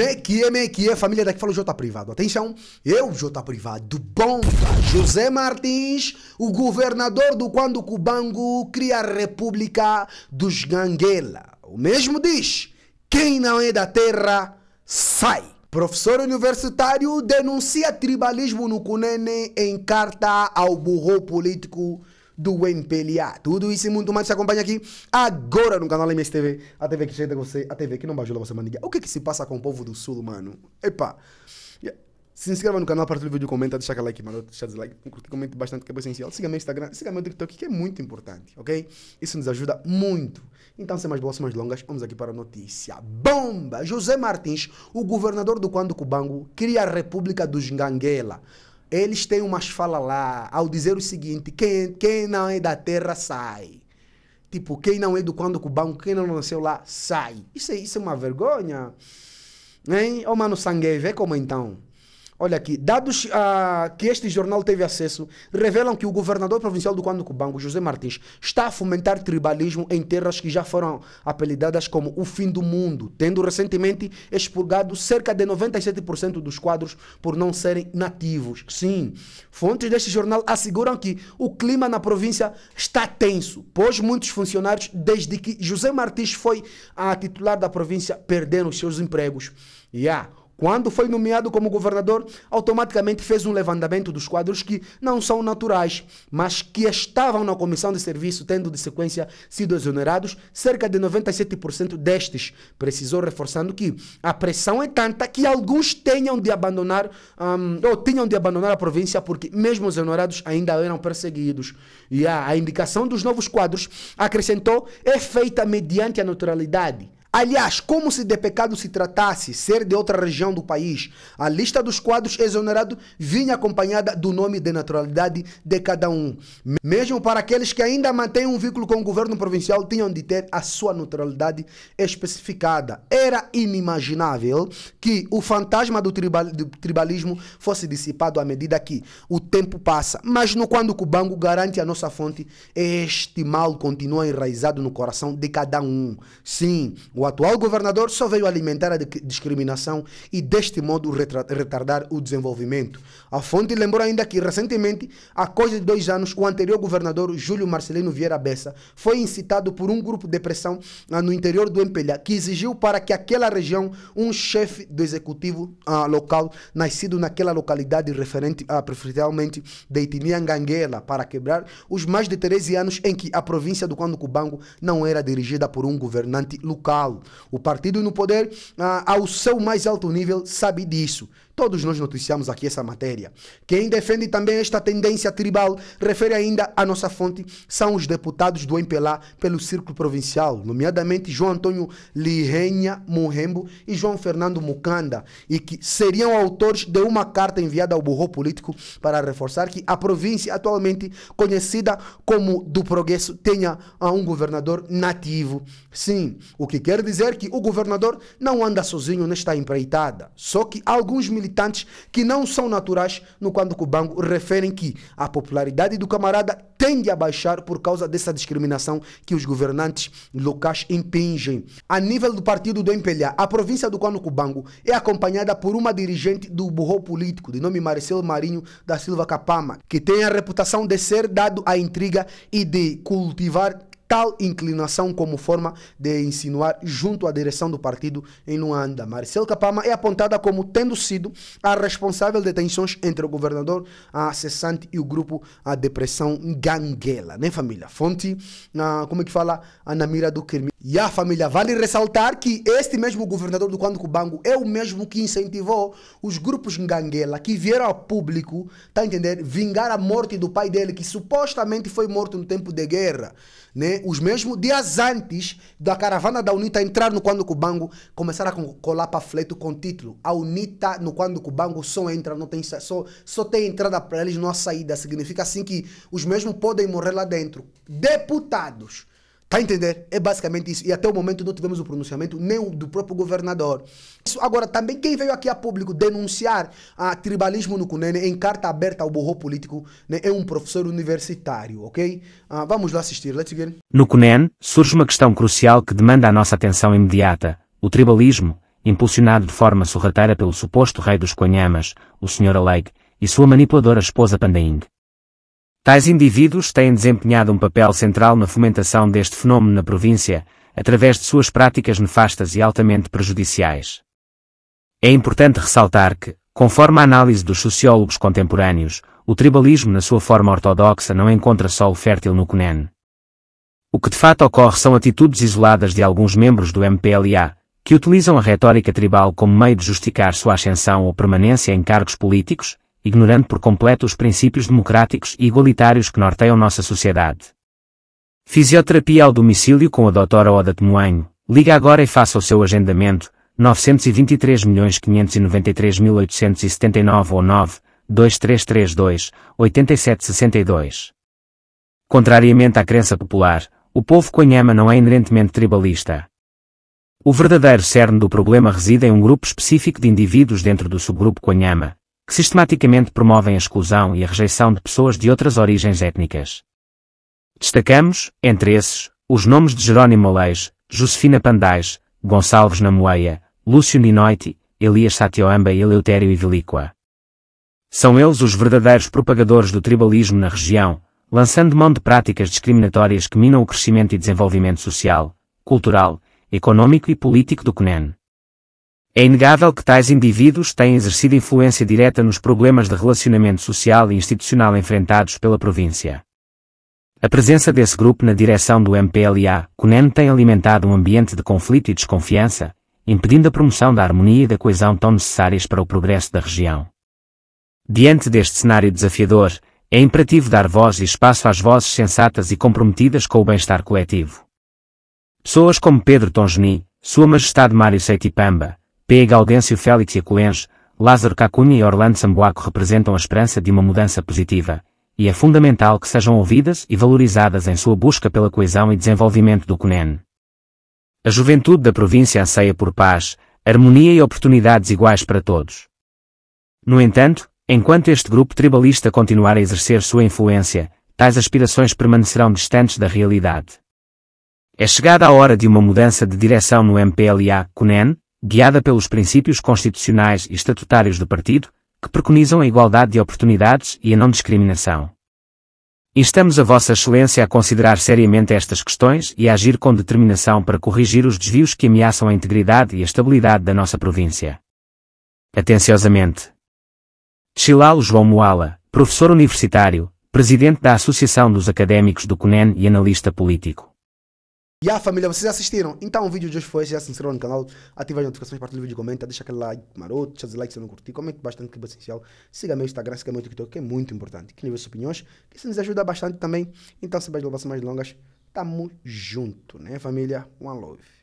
Mequie, mequie, família daqui falou J Privado. Atenção, eu, J Privado, bom, José Martins, o governador do quando Cubango cria a República dos Ganguela. O mesmo diz, quem não é da terra, sai. Professor universitário denuncia tribalismo no Cunene em carta ao burro político do MPLA. Tudo isso e muito mais se acompanha aqui agora no canal MSTV. A TV que chega você, a TV que não bajula você, maniga. O que é que se passa com o povo do Sul, mano? Epa. Se inscreva no canal, partilha o vídeo, comenta, deixa aquele like, mano, deixa dislike, curte, comente bastante, que é essencial. Siga meu Instagram, siga meu TikTok, que é muito importante, ok? Isso nos ajuda muito. Então, sem mais bolas, mais longas, vamos aqui para a notícia. Bomba! José Martins, o governador do Quando Cubango, cria a República dos Nganguela. Eles têm umas falas lá ao dizer o seguinte: quem, quem não é da terra sai. Tipo, quem não é do quando cubano, quem não nasceu lá, sai. Isso, é, isso é uma vergonha. Hein? Ô, mano, sangue, vê como é, então. Olha aqui, dados a ah, que este jornal teve acesso revelam que o governador provincial do Quandocubango, José Martins, está a fomentar tribalismo em terras que já foram apelidadas como o fim do mundo, tendo recentemente expurgado cerca de 97% dos quadros por não serem nativos. Sim, fontes deste jornal asseguram que o clima na província está tenso, pois muitos funcionários, desde que José Martins foi a titular da província, perderam seus empregos. E yeah. Quando foi nomeado como governador, automaticamente fez um levantamento dos quadros que não são naturais, mas que estavam na comissão de serviço, tendo de sequência sido exonerados. Cerca de 97% destes precisou, reforçando que a pressão é tanta que alguns tenham de abandonar um, ou tinham de abandonar a província porque mesmo os exonerados ainda eram perseguidos. E a, a indicação dos novos quadros acrescentou é feita mediante a naturalidade Aliás, como se de pecado se tratasse ser de outra região do país, a lista dos quadros exonerados vinha acompanhada do nome de naturalidade de cada um. Mesmo para aqueles que ainda mantêm um vínculo com o governo provincial, tinham de ter a sua naturalidade especificada. Era inimaginável que o fantasma do, tribalismo fosse dissipado à medida que o tempo passa. Mas no quando o Cubango garante a nossa fonte, este mal continua enraizado no coração de cada um. Sim, o atual governador só veio alimentar a discriminação e, deste modo, retardar o desenvolvimento. A fonte lembrou ainda que, recentemente, há coisa de dois anos, o anterior governador Júlio Marcelino Vieira Bessa foi incitado por um grupo de pressão ah, no interior do Empelha, que exigiu para que aquela região um chefe do executivo uh, local, nascido naquela localidade, referente uh, preferencialmente da etnia para quebrar os mais de 13 anos em que a província do Quando Cubango não era dirigida por um governante local. O partido no poder, ah, ao seu mais alto nível, sabe disso. Todos nós noticiamos aqui essa matéria. Quem defende também esta tendência tribal refere ainda à nossa fonte são os deputados do MPLA pelo Círculo Provincial, nomeadamente João Antônio Lirrenha Morrembo e João Fernando Mucanda, e que seriam autores de uma carta enviada ao burro político para reforçar que a província atualmente conhecida como do Progresso tenha um governador nativo. Sim, o que quer dizer que o governador não anda sozinho nesta empreitada, só que alguns militares que não são naturais, no quando Cubango o banco referem que a popularidade do camarada tende a baixar por causa dessa discriminação que os governantes locais impingem. A nível do partido do MPLA, a província do Cubango é acompanhada por uma dirigente do burro político, de nome Marcelo Marinho da Silva Capama, que tem a reputação de ser dado à intriga e de cultivar tal inclinação como forma de insinuar junto à direção do partido em Luanda. Marcelo Capama é apontada como tendo sido a responsável de tensões entre o governador a cessante e o grupo a depressão Ganguela, né família? Fonte, na, ah, como é que fala? A na mira do crime. E a família, vale ressaltar que este mesmo governador do Quando Cubango é o mesmo que incentivou os grupos Nganguela que vieram a público, tá entender? Vingar a morte do pai dele, que supostamente foi morto no tempo de guerra. Né? Os mesmos dias antes da caravana da UNITA entrar no Quando Cubango começaram a colar para fleto com título. A UNITA no Quando Cubango só entra, não tem, só, só tem entrada para eles, não há saída. Significa assim que os mesmos podem morrer lá dentro. Deputados Está a entender? É basicamente isso. E até o momento não tivemos o pronunciamento nem o do próprio governador. Isso agora, também quem veio aqui a público denunciar a tribalismo no Cunene em carta aberta ao borro político né, é um professor universitário, ok? Ah, vamos lá assistir, let's get. No Cunene, surge uma questão crucial que demanda a nossa atenção imediata. O tribalismo, impulsionado de forma sorrateira pelo suposto rei dos Quanhamas, o Sr. Aleg, e sua manipuladora esposa Pandaing, Tais indivíduos têm desempenhado um papel central na fomentação deste fenómeno na província, através de suas práticas nefastas e altamente prejudiciais. É importante ressaltar que, conforme a análise dos sociólogos contemporâneos, o tribalismo na sua forma ortodoxa não encontra solo fértil no Cunen. O que de fato ocorre são atitudes isoladas de alguns membros do MPLA, que utilizam a retórica tribal como meio de justificar sua ascensão ou permanência em cargos políticos, ignorando por completo os princípios democráticos e igualitários que norteiam nossa sociedade. Fisioterapia ao domicílio com a doutora Oda Temoanho, liga agora e faça o seu agendamento, 923.593.879 ou 9, 2332 8762. Contrariamente à crença popular, o povo Conhama não é inerentemente tribalista. O verdadeiro cerne do problema reside em um grupo específico de indivíduos dentro do subgrupo Conhama, que sistematicamente promovem a exclusão e a rejeição de pessoas de outras origens étnicas. Destacamos, entre esses, os nomes de Jerónimo Aleix, Josefina Pandais, Gonçalves Namoeia, Lúcio Ninoiti, Elias Satioamba e Eleutério Ivilíqua. São eles os verdadeiros propagadores do tribalismo na região, lançando mão de práticas discriminatórias que minam o crescimento e desenvolvimento social, cultural, econômico e político do Cunen. É inegável que tais indivíduos têm exercido influência direta nos problemas de relacionamento social e institucional enfrentados pela província. A presença desse grupo na direção do MPLA, CUNEN tem alimentado um ambiente de conflito e desconfiança, impedindo a promoção da harmonia e da coesão tão necessárias para o progresso da região. Diante deste cenário desafiador, é imperativo dar voz e espaço às vozes sensatas e comprometidas com o bem-estar coletivo. Pessoas como Pedro Tongeni, Sua Majestade Mário Seitipamba, P. Gaudêncio Félix e Coens, Lázaro Cacunha e Orlando Sambuaco representam a esperança de uma mudança positiva, e é fundamental que sejam ouvidas e valorizadas em sua busca pela coesão e desenvolvimento do CUNEN. A juventude da província anseia por paz, harmonia e oportunidades iguais para todos. No entanto, enquanto este grupo tribalista continuar a exercer sua influência, tais aspirações permanecerão distantes da realidade. É chegada a hora de uma mudança de direção no MPLA, CUNEN, guiada pelos princípios constitucionais e estatutários do partido, que preconizam a igualdade de oportunidades e a não discriminação. Instamos a Vossa Excelência a considerar seriamente estas questões e a agir com determinação para corrigir os desvios que ameaçam a integridade e a estabilidade da nossa província. Atenciosamente. Chilal João Moala, professor universitário, presidente da Associação dos Académicos do CUNEN e analista político. E a família, vocês assistiram? Então o vídeo de hoje foi esse. Já se inscreveu no canal, ativa as notificações, partilha o vídeo, comenta, deixa aquele like maroto, deixa like se não curtir, comente bastante que é essencial. Siga meu Instagram, siga meu TikTok, que é muito importante. Que nível suas opiniões, que isso nos ajuda bastante também. Então, se mais louvações mais longas, tamo junto, né família? One love.